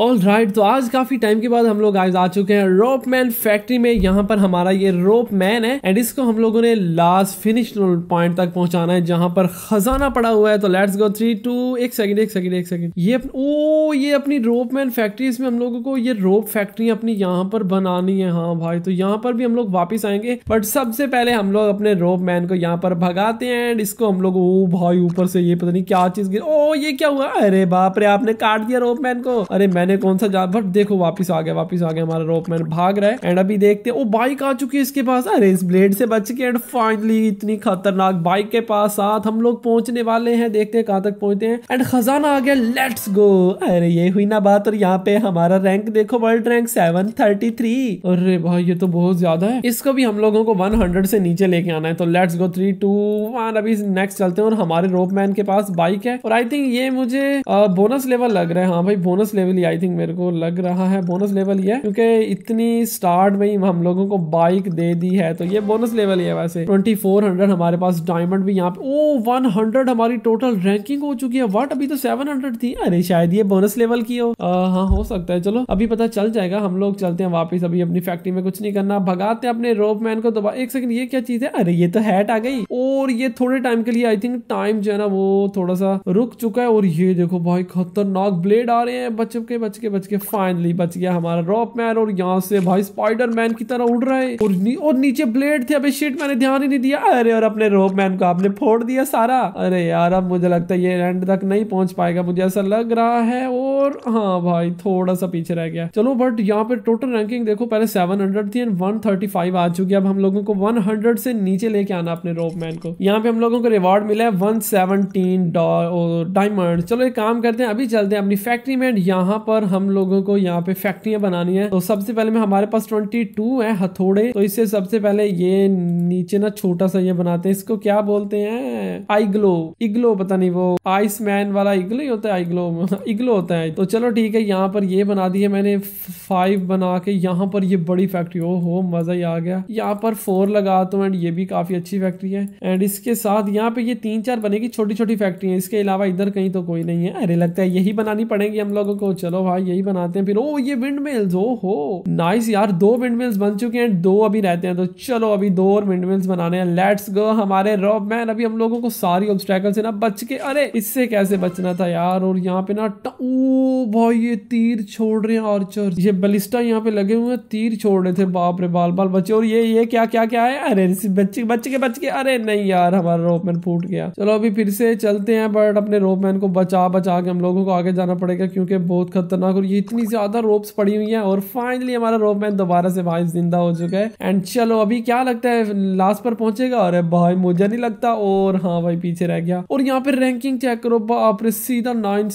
all right right, तो आज काफी टाइम के बाद हम लोग आज आ चुके हैं रोप मैन फैक्ट्री में यहाँ पर हमारा ये रोप मैन है एंड इसको हम लोगों ने लास्ट फिनिश पॉइंट तक पहुंचाना है जहां पर खजाना पड़ा हुआ है तो लेट्स गो थ्री टू एक सेकंड एक सेकंड एक सेकंड ये ओ ये अपनी रोप मैन फैक्ट्री इसमें हम लोगों को ये रोप फैक्ट्री अपनी यहाँ पर बनानी है हाँ भाई तो यहाँ पर भी हम लोग वापिस आएंगे बट सबसे पहले हम लोग अपने रोप मैन को यहाँ पर भगाते हैं एंड इसको हम लोग ओ भाई ऊपर से ये पता नहीं क्या चीज ओ ये क्या हुआ अरे बाप रे आपने काट दिया रोपमैन को अरे मैंने कौन सा जा बट देखो वापिस आ गया वापिस आ गया हमारा रोपमैन भाग रहा है एंड अभी देखते ओ बाइक आ चुकी है इसके पास अरे इस ब्लेड से बच के एंड फाइनली इतनी खतरनाक बाइक के पास साथ हम लोग पहुंचने वाले हैं देखते हैं कहाँ तक पहुंचते हैं एंड खजाना आ गया लेट्स गो अरे ये हुई ना बात और यहाँ पे हमारा रैंक देखो world rank seven thirty three अरे भाई ये तो बहुत ज्यादा है इसको भी हम लोगों को वन हंड्रेड से नीचे लेके आना है तो let's go three two one अभी नेक्स्ट चलते हैं और हमारे रोपमैन के पास बाइक है और आई थिंक ये मुझे बोनस लेवल लग रहा है हाँ भाई बोनस लेवल ही आई थिंक मेरे को लग रहा है बोनस लेवल ये क्योंकि इतनी स्टार्ट में ही हम लोगों को बाइक दे दी है तो ये बोनस लेवल ही है वैसे ट्वेंटी हमारे पास डायमंड भी यहाँ पे ओ 100 हमारी टोटल रैंकिंग हो चुकी है वट अभी तो सेवन थी अरे शायद ये बोनस लेवल की हो आ, हाँ हो सकता है चलो अभी पता चल जाएगा हम लोग चलते हैं वापिस अभी अपनी फैक्ट्री में कुछ नहीं करना भगाते हैं अपने रोप मैन को दोबारा एक सेकंड ये क्या चीज है अरे ये तो हैट आ गई और ये थोड़े टाइम के लिए आई थिंक टाइम जो है ना वो थोड़ा सा रुक चुका चुका है और ये देखो भाई खतरनाक ब्लेड आ रहे हैं बच के बच के बच के फाइनली बच गया हमारा रॉप मैन और यहाँ से भाई स्पाइडर मैन की तरह उड़ रहा है और, नी, और नीचे ब्लेड थे अभी शीट मैंने ध्यान ही नहीं दिया अरे और अपने रॉप मैन को आपने फोड़ दिया सारा अरे यार अब मुझे लगता है ये एंड तक नहीं पहुंच पाएगा मुझे ऐसा लग रहा है और हाँ भाई थोड़ा सा पीछे रह गया चलो बट यहाँ पे टोटल रैंकिंग देखो पहले हंड्रेड थी एंड फाइव आ चुकी है अब हम लोगों को हंड्रेड से नीचे लेके आना अपने रोपमैन को यहाँ पे हम लोगों को रिवॉर्ड मिला है सेवनटीन डायमंड चलो एक काम करते हैं अभी चलते हैं अपनी फैक्ट्री में यहाँ पर हम लोगों को यहाँ पे फैक्ट्रियां बनानी है तो सबसे पहले में हमारे पास ट्वेंटी है हथोड़े तो इससे सबसे पहले ये नीचे ना छोटा सा ये बनाते हैं इसको क्या बोलते हैं आईग्लो इग्लो पता नहीं वो आइसमैन वाला इग्लो ही होता है आईग्लो इग्लो होता है तो चलो ठीक है यहाँ पर ये बना दी है मैंने फाइव बना के यहाँ पर ये बड़ी फैक्ट्री हो हो मज़ा ही आ गया यहाँ पर फोर लगा तो एंड ये भी काफ़ी अच्छी फैक्ट्री है एंड इसके साथ यहाँ पे ये तीन चार बनेगी छोटी छोटी फैक्ट्री है इसके अलावा इधर कहीं तो कोई नहीं है अरे लगता है यही बनानी पड़ेगी हम लोगों को चलो भाई यही बनाते हैं फिर ओ ये विंड मिल्स ओ हो नाइस यार दो विंड मिल्स बन चुके हैं दो अभी रहते हैं तो चलो अभी दो और विंड मिल्स बनाने हैं लेट्स गो हमारे रॉब मैन अभी हम लोगों को सारी ऑब्स्टैकल से ना बच के अरे इससे कैसे बचना था यार और यहाँ पे ना ओ भाई ये तीर छोड़ रहे हैं आर्चर ये बलिस्टा यहाँ पे लगे हुए हैं तीर छोड़ रहे थे बाप रे बाल बाल बचे और ये ये क्या क्या क्या है अरे बच्चे बच्चे के बच्चे के अरे नहीं यार हमारा रोपमैन फूट गया चलो अभी फिर से चलते हैं बट अपने रोपमैन को बचा बचा के हम लोगों को आगे जाना पड़ेगा क्योंकि बहुत खतरनाक और ये इतनी ज्यादा रोप्स पड़ी हुई है और फाइनली हमारा रोपमैन दोबारा से भाई जिंदा हो चुका है एंड चलो अभी क्या लगता है लास्ट पर पहुंचेगा अरे भाई मुझे नहीं लगता और हाँ भाई पीछे रह गया और यहाँ पे रैंकिंग चेक करो बाप रे सीधा नाइन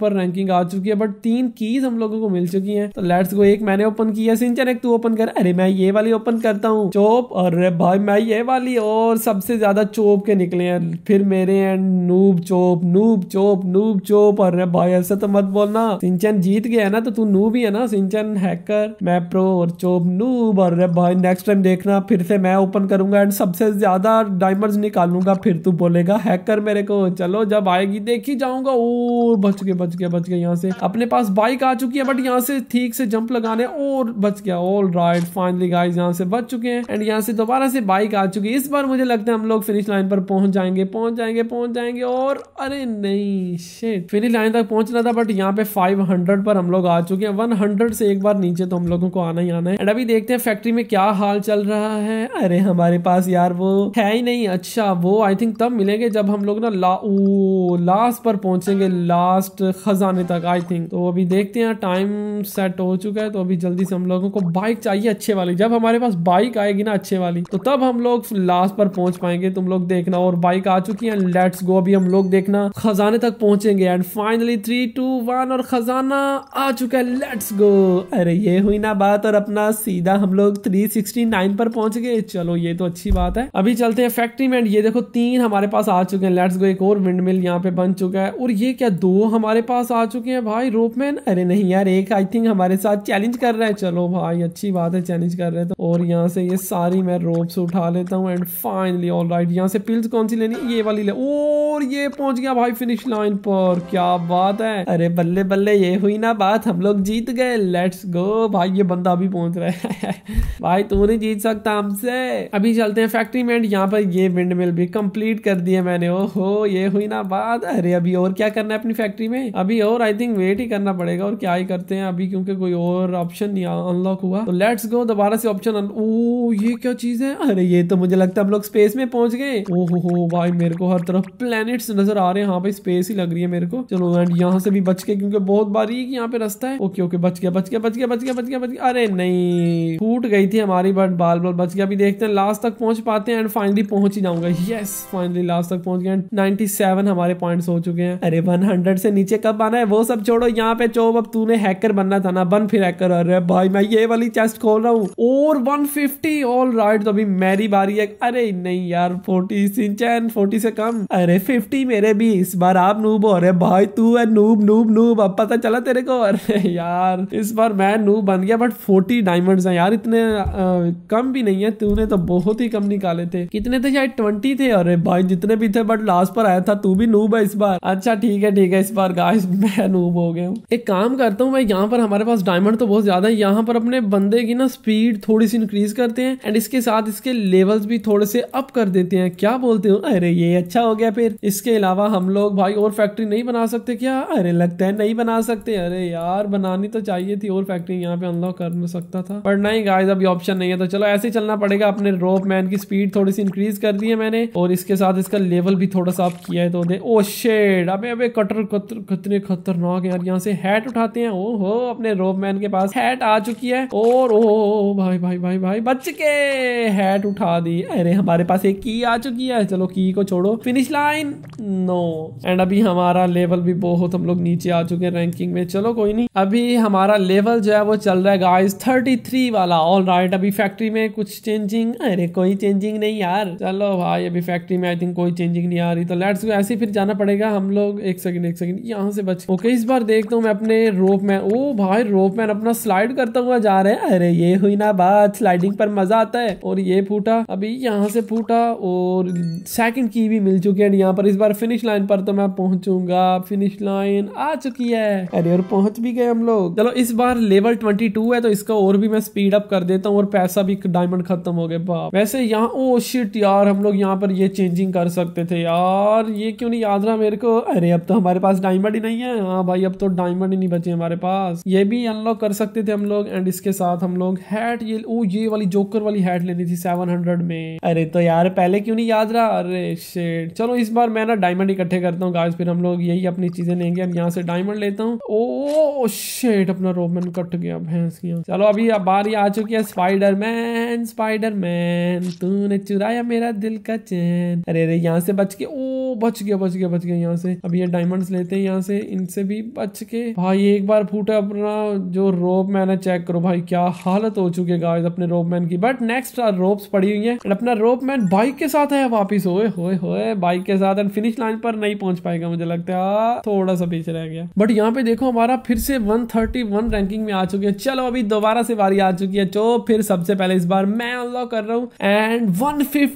पर रैंकिंग रैंकिंग आ चुकी है बट तीन कीज हम लोगों को मिल चुकी है तो लेट्स गो एक मैंने ओपन किया है सिंचन एक तू ओपन कर अरे मैं ये वाली ओपन करता हूँ चोप अरे भाई मैं ये वाली और सबसे ज्यादा चोप के निकले हैं फिर मेरे and noob chop noob chop noob chop अरे भाई ऐसा तो मत बोलना सिंचन जीत गया है ना तो तू नूब ही है ना सिंचन हैकर मैं प्रो और चोप नूब अरे भाई नेक्स्ट टाइम देखना फिर से मैं ओपन करूंगा एंड सबसे ज्यादा डायमंड निकालूंगा फिर तू बोलेगा हैकर मेरे को चलो जब आएगी देखी जाऊंगा ओ बच गए बच गए बच बच गया यहाँ से अपने पास बाइक आ चुकी है बट यहाँ से ठीक से जंप लगाने और बच गया ऑल राइट फाइनली गाइज यहाँ से बच चुके हैं एंड यहाँ से दोबारा से बाइक आ चुकी है इस बार मुझे लगता है हम लोग फिनिश लाइन पर पहुंच जाएंगे पहुंच जाएंगे पहुंच जाएंगे और अरे नहीं शेट फिनिश लाइन तक पहुंचना था बट यहाँ पे फाइव पर हम लोग आ चुके हैं वन से एक बार नीचे तो हम लोगों को आना ही आना है एंड अभी देखते हैं फैक्ट्री में क्या हाल चल रहा है अरे हमारे पास यार वो है ही नहीं अच्छा वो आई थिंक तब मिलेंगे जब हम लोग ना ला लास्ट पर पहुंचेंगे लास्ट खजाना अभी तक आई थिंक तो अभी देखते हैं टाइम सेट हो चुका है तो अभी जल्दी से हम लोगों को बाइक चाहिए अच्छे वाली जब हमारे पास बाइक आएगी ना अच्छे वाली तो तब हम लोग लास्ट पर पहुंच पाएंगे तुम लोग देखना और बाइक आ चुकी है लेट्स गो अभी हम लोग देखना खजाने तक पहुंचेंगे and finally three two one और खजाना आ चुका है लेट्स गो अरे ये हुई ना बात और अपना सीधा हम लोग थ्री सिक्सटी नाइन पर पहुंच गए चलो ये तो अच्छी बात है अभी चलते हैं फैक्ट्री में ये देखो तीन हमारे पास आ चुके हैं लेट्स गो एक और विंड मिल यहाँ पे बन चुका है और ये क्या दो हमारे पास आ आ चुके हैं भाई रोप मैन अरे नहीं यार एक आई थिंक हमारे साथ चैलेंज कर रहा है चलो भाई अच्छी बात है चैलेंज कर रहे हैं तो और यहाँ से ये सारी मैं रोप्स उठा लेता हूँ एंड फाइनली ऑल राइट यहाँ से पिल्स कौन सी लेनी ये वाली ले और ये पहुंच गया भाई फिनिश लाइन पर क्या बात है अरे बल्ले बल्ले ये हुई ना बात हम लोग जीत गए लेट्स गो भाई ये बंदा भी पहुंच रहा है भाई तू नहीं जीत सकता हमसे अभी चलते हैं फैक्ट्री में यहाँ पर ये विंड मिल भी कम्प्लीट कर दिया मैंने ओहो ये हुई ना बात अरे अभी और क्या करना है अपनी फैक्ट्री में अभी और और आई थिंक वेट ही करना पड़ेगा और क्या ही करते हैं अभी क्योंकि कोई और ऑप्शन नहीं अनलॉक हुआ तो लेट्स गो दोबारा से ऑप्शन ओ ये क्या चीज है अरे ये तो मुझे लगता है हम लोग स्पेस में पहुंच गए ओहो हो भाई मेरे को हर तरफ प्लेनेट नजर आ रहे हैं हाँ भाई स्पेस ही लग रही है मेरे को चलो एंड यहाँ से भी बच के क्योंकि बहुत बारीक यहाँ पे रास्ता है ओके ओके बच गया बच गया बच गया बच गया बच गया बच गया अरे नहीं फूट गई थी हमारी बट बाल बाल बच गया अभी देखते हैं लास्ट तक पहुंच पाते हैं एंड फाइनली पहुंच ही जाऊंगा यस फाइनली लास्ट तक पहुंच गए नाइनटी हमारे पॉइंट हो चुके हैं अरे वन से नीचे कब आना है वो सब छोड़ो यहाँ पे चोब अब तूने हैकर बनना था ना बन फिर हैकर अरे भाई मैं ये वाली चेस्ट खोल रहा हूँ और 150 फिफ्टी ऑल राइट तो अभी मेरी बारी है अरे नहीं यार 40 सिंचन 40 से कम अरे 50 मेरे भी इस बार आप नूब हो अरे भाई तू है नूब नूब नूब अब पता चला तेरे को अरे यार इस बार मैं नूब बन गया बट फोर्टी डायमंड है यार इतने आ, कम भी नहीं है तूने तो बहुत ही कम निकाले थे कितने थे यार ट्वेंटी थे अरे भाई जितने भी थे बट लास्ट पर आया था तू भी नूब है इस बार अच्छा ठीक है ठीक है इस बार गाइस मैं क्या नूब हो गए एक काम करता हूँ मैं यहाँ पर हमारे पास डायमंड तो बहुत ज्यादा है यहाँ पर अपने बंदे की ना स्पीड थोड़ी सी इंक्रीज करते हैं एंड इसके साथ इसके लेवल्स भी थोड़े से अप कर देते हैं क्या बोलते हो अरे ये अच्छा हो गया फिर इसके अलावा हम लोग भाई और फैक्ट्री नहीं बना सकते क्या अरे लगता है नहीं बना सकते अरे यार बनानी तो चाहिए थी और फैक्ट्री यहाँ पे अनलॉक कर सकता था पर नहीं गाइज अभी ऑप्शन नहीं है तो चलो ऐसे ही चलना पड़ेगा अपने रोप मैन की स्पीड थोड़ी सी इंक्रीज कर दी है मैंने और इसके साथ इसका लेवल भी थोड़ा सा अप किया है तो दे ओ oh शेड अबे अबे कटर कतर खतरे खत खतरनाक यार यहाँ से हैट उठाते हैं ओहो अपने रोब मैन के पास हैट आ चुकी है और ओ भाई भाई भाई भाई बच के हैट उठा दी अरे हमारे पास एक की आ चुकी है चलो की को छोड़ो फिनिश लाइन नो एंड अभी हमारा लेवल भी बहुत हम लोग नीचे आ चुके हैं रैंकिंग में चलो कोई नहीं अभी हमारा लेवल जो है वो चल रहा है गाइस 33 वाला ऑल राइट right, अभी फैक्ट्री में कुछ चेंजिंग अरे कोई चेंजिंग नहीं यार चलो भाई अभी फैक्ट्री में आई थिंक कोई चेंजिंग नहीं आ रही तो लेट्स ऐसे फिर जाना पड़ेगा हम लोग एक सेकंड एक सेकंड यहाँ से बच ओके इस बार देखता हूँ मैं अपने रोप मैन ओ भाई रोप मैन अपना स्लाइड करता हुआ जा रहे हैं अरे ये हुई ना बात स्लाइडिंग पर मजा आता है और ये फूटा अभी यहाँ से फूटा और सेकंड की भी मिल चुकी है यहाँ पर इस बार फिनिश लाइन पर तो मैं पहुंचूंगा फिनिश लाइन आ चुकी है अरे और पहुंच भी गए हम लोग चलो इस बार लेवल ट्वेंटी टू है तो इसका और भी मैं स्पीड अप कर देता हूँ और पैसा भी डायमंड खत्म हो गया वैसे यहाँ ओ शिट यार हम लोग यहाँ पर ये चेंजिंग कर सकते थे यार ये क्यों नहीं याद रहा मेरे को अरे अब तो हमारे पास डायमंड ही नहीं है हैं हाँ भाई अब तो डायमंड ही नहीं बचे हमारे पास ये भी अनलॉक कर सकते थे हम लोग एंड इसके साथ हम लोग हैट ये ओ ये वाली जोकर वाली हैट लेनी थी सेवन हंड्रेड में अरे तो यार पहले क्यों नहीं याद रहा अरे शेट चलो इस बार मैं ना डायमंड इकट्ठे करता हूँ गाइस फिर हम लोग यही अपनी चीजें लेंगे अब यहाँ से डायमंड लेता हूँ ओ शेट अपना रोमन कट गया भैंस गया चलो अभी अब बारी आ चुकी है स्पाइडर मैन स्पाइडर मैन तूने चुराया मेरा दिल का चैन अरे अरे यहाँ से बच के ओ बच गया बच गया बच गया यहाँ से अब ये डायमंड्स लेते हैं यहाँ से इनसे भी बच के भाई एक बार फूटा अपना जो रोप मैन है चेक करो भाई क्या हालत हो चुकी है गाइस अपने रोप मैन की बट नेक्स्ट रोप पड़ी हुई है अपना रोप मैन बाइक के साथ है वापिस होए होए होए बाइक के साथ एंड फिनिश लाइन पर नहीं पहुंच पाएगा मुझे लगता है थोड़ा सा पीछे रह गया बट यहाँ पे देखो हमारा फिर से वन रैंकिंग में आ चुके हैं चलो अभी दोबारा से बारी आ चुकी है तो फिर सबसे पहले इस बार मैं अनलॉक कर रहा हूँ एंड 150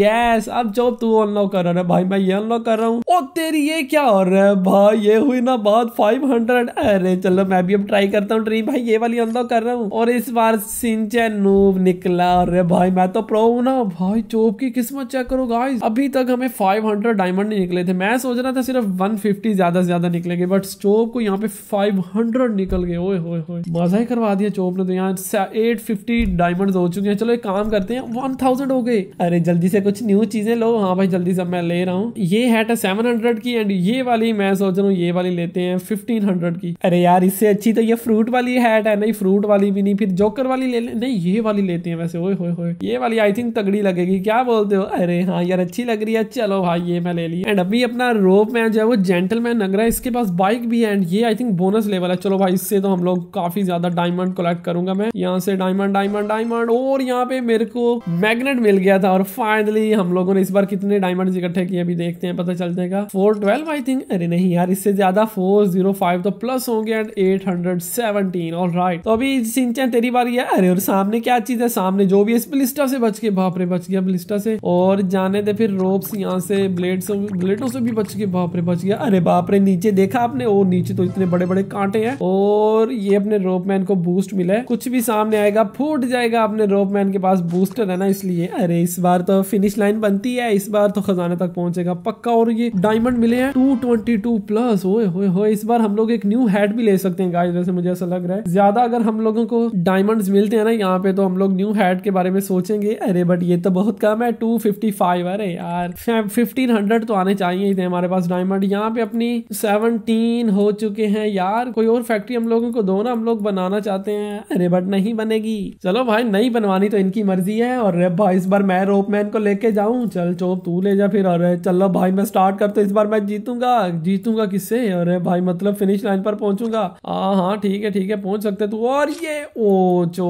यस अब जो तू अनलॉक कर रहा है भाई मैं ये अनलॉक कर रहा हूँ ओ तेरी ये क्या हो रहा है भाई ये हुई ना बहुत फाइव हंड्रेड अरे चलो मैं भी अब ट्राई करता हूँ ड्रीम भाई ये वाली अनलॉक कर रहा हूँ और इस बार सिंचन नूब निकला अरे भाई मैं तो प्रो हूँ ना भाई चोप की किस्मत चेक करो गाइस अभी तक हमें फाइव हंड्रेड डायमंड नहीं निकले थे मैं सोच रहा था सिर्फ वन फिफ्टी ज्यादा से ज्यादा निकलेंगे बट चोप को यहाँ पे फाइव हंड्रेड निकल गए मजा ही करवा दिया चोप ने तो यहाँ एट फिफ्टी डायमंड हो चुके हैं चलो एक काम करते हैं वन थाउजेंड हो गए अरे जल्दी से कुछ न्यू चीजें लो हाँ भाई जल्दी से मैं ले रहा हूँ हूँ ये हैट है सेवन हंड्रेड की एंड ये वाली मैं सोच रहा हूँ ये वाली लेते हैं फिफ्टीन हंड्रेड की अरे यार इससे अच्छी तो ये फ्रूट वाली हैट है नहीं फ्रूट वाली भी नहीं फिर जोकर वाली ले ले नहीं ये वाली लेते हैं वैसे ओए होए होए ये वाली आई थिंक तगड़ी लगेगी क्या बोलते हो अरे हाँ यार अच्छी लग रही है चलो भाई ये मैं ले ली एंड अभी अपना रोप मैन जो है वो जेंटलमैन लग रहा है इसके पास बाइक भी है एंड ये आई थिंक बोनस लेवल है चलो भाई इससे तो हम लोग काफी ज्यादा डायमंड कलेक्ट करूंगा मैं यहाँ से डायमंड डायमंड डायमंड और यहाँ पे मेरे को मैग्नेट मिल गया था और फाइनली हम लोगों ने इस बार कितने डायमंड इकट्ठे किए अभी देखते हैं पता चल जाएगा फोर ट्वेल्व आई थिंक अरे नहीं यार इससे ज्यादा फोर जीरो फाइव तो प्लस होंगे एंड एट हंड्रेड सेवनटीन और राइट तो अभी सिंचन तेरी बारी है अरे और सामने क्या चीज है सामने जो भी इस ब्लिस्टा से बच के बाप बच गया ब्लिस्टा से और जाने दे फिर रोप्स यहाँ से ब्लेड से ब्लेडों से भी बच के बाप बच गया अरे बापरे नीचे देखा आपने और नीचे तो इतने बड़े बड़े कांटे हैं और ये अपने रोप मैन को बूस्ट मिला है कुछ भी सामने आएगा फूट जाएगा अपने रोप मैन के पास बूस्टर है ना इसलिए अरे इस बार तो फिनिश लाइन बनती है इस बार तो खजाने तक पहुंच पहुंचेगा पक्का और ये डायमंड मिले हैं 222 प्लस ओए होए होए इस बार हम लोग एक न्यू हेड भी ले सकते हैं गाइस वैसे मुझे ऐसा लग रहा है ज्यादा अगर हम लोगों को डायमंड्स मिलते हैं ना यहाँ पे तो हम लोग न्यू हेड के बारे में सोचेंगे अरे बट ये तो बहुत कम है टू फिफ्टी फाइव अरे यार फिफ्टीन हंड्रेड तो आने चाहिए थे हमारे पास डायमंड यहाँ पे अपनी सेवनटीन हो चुके हैं यार कोई और फैक्ट्री हम लोगों को दो ना हम लोग बनाना चाहते हैं अरे बट नहीं बनेगी चलो भाई नहीं बनवानी तो इनकी मर्जी है और भाई इस बार मैं रोपमैन को लेके जाऊं चल चोप तू ले जा फिर और चलो भाई मैं स्टार्ट करता इस बार मैं जीतूंगा जीतूंगा किससे अरे भाई मतलब फिनिश लाइन पर पहुंचूंगा हाँ हाँ ठीक है ठीक है पहुंच सकते तू और ये ओ चो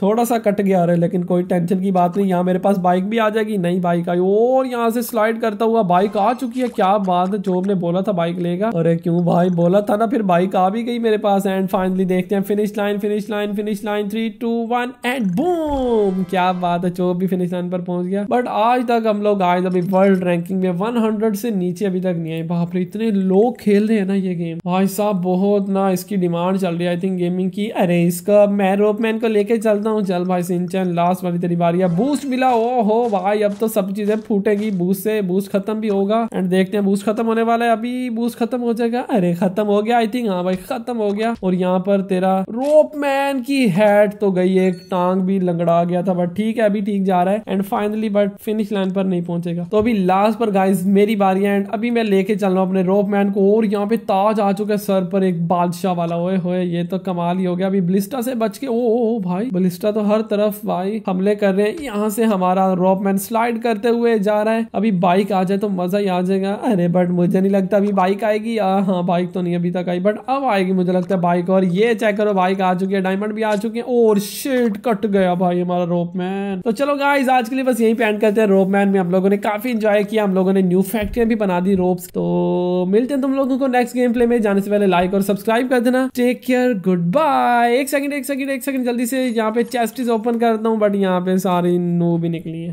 थोड़ा सा कट गया अरे लेकिन कोई टेंशन की बात नहीं यहाँ मेरे पास बाइक भी आ जाएगी नई बाइक आई और यहाँ से स्लाइड करता हुआ बाइक आ चुकी है क्या बात है जोब ने बोला था बाइक लेगा अरे क्यों भाई बोला था ना फिर बाइक आ भी गई मेरे पास एंड फाइनली देखते हैं finish line finish line finish line three two one and boom क्या बात है चोब भी फिनिश लाइन पर पहुंच गया बट आज तक हम लोग आज अभी वर्ल्ड रैंकिंग गया वन हंड्रेड से नीचे अभी तक नहीं आई बाप रे इतने लोग खेल रहे हैं ना ये गेम भाई साहब बहुत ना इसकी डिमांड चल रही है आई थिंक गेमिंग की अरे इसका मैं रोप मैन को लेके चलता हूँ चल भाई सिंचन लास्ट वाली तेरी बारी बूस्ट मिला ओ हो भाई अब तो सब चीजें फूटेगी बूस्ट से बूस्ट खत्म भी होगा एंड देखते हैं बूस्ट खत्म होने वाला है अभी बूस्ट खत्म हो जाएगा अरे खत्म हो गया आई थिंक हाँ भाई खत्म हो गया और यहाँ पर तेरा रोप मैन की हेड तो गई एक टांग भी लंगड़ा गया था बट ठीक है अभी ठीक जा रहा है and finally but finish line पर नहीं पहुंचेगा तो अभी लास्ट पर गाइस मेरी बारी एंड अभी मैं लेके चल रहा हूँ अपने रोप मैन को और यहाँ पे ताज आ चुका है सर पर एक बादशाह वाला ओए होए ये तो कमाल ही हो गया अभी ब्लिस्टा से बच के ओ, ओ, ओ भाई ब्लिस्टा तो हर तरफ भाई हमले कर रहे हैं यहाँ से हमारा रोप मैन स्लाइड करते हुए जा रहा है अभी बाइक आ जाए तो मजा ही आ जाएगा अरे बट मुझे नहीं लगता अभी बाइक आएगी हाँ बाइक तो नहीं अभी तक आई बट अब आएगी मुझे लगता है बाइक और ये चेक करो बाइक आ चुकी है डायमंड भी आ चुके हैं और शेट कट गया भाई हमारा रोप मैन तो चलो गाइज आज के लिए बस यही पेंट करते हैं रोप मैन में हम लोगों ने काफी इंजॉय किया हम लोग लोगों ने न्यू फैक्ट्रियां भी बना दी रोप्स तो मिलते हैं तुम लोगों को नेक्स्ट गेम प्ले में जाने से पहले लाइक और सब्सक्राइब कर देना टेक केयर गुड बाय एक सेकंड एक सेकंड एक सेकंड जल्दी से यहाँ पे चेस्ट इज ओपन करता हूँ बट यहाँ पे सारी नो भी निकली है